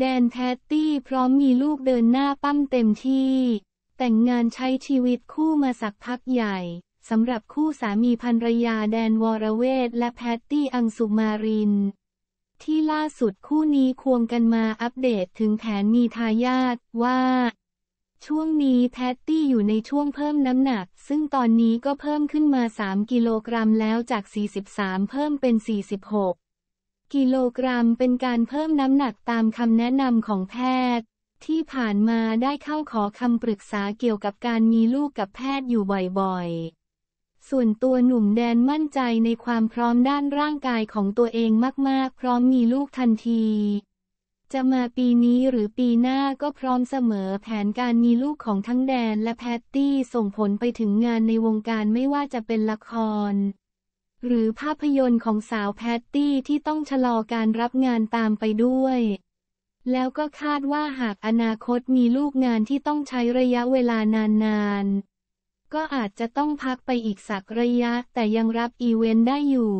แดนแพตตี้พร้อมมีลูกเดินหน้าปั้มเต็มที่ แต่งงานใช้ชีวิตคู่มาสักพักใหญ่สำหรับคู่สามีภรรยาแดนวรเวสและแพตตี้อังสุมาริน ที่ล่าสุดคู่นี้ควงกันมาอัปเดตถึงแผนมีทายาทว่า ช่วงนี้แพตตี้อยู่ในช่วงเพิ่มน้ำหนัก ซึ่งตอนนี้ก็เพิ่มขึ้นมา 3 กิโลกรัมแล้วจาก 43 เพิ่มเป็น 46กิโลกรัมเป็นการเพิ่มน้ำหนักตามคำแนะนำของแพทย์ ที่ผ่านมาได้เข้าขอคำปรึกษาเกี่ยวกับการมีลูกกับแพทย์อยู่บ่อยๆ ส่วนตัวหนุ่มแดนมั่นใจในความพร้อมด้านร่างกายของตัวเองมาก ๆ พร้อมมีลูกทันที จะมาปีนี้หรือปีหน้าก็พร้อมเสมอแผนการมีลูกของทั้งแดนและแพตตี้ส่งผลไปถึงงานในวงการไม่ว่าจะเป็นละครหรือภาพยนตร์ของสาวแพตตี้ที่ต้องชะลอการรับงานตามไปด้วย แล้วก็คาดว่าหากอนาคตมีลูกงานที่ต้องใช้ระยะเวลานานๆ ก็อาจจะต้องพักไปอีกสักระยะแต่ยังรับอีเวนต์ได้อยู่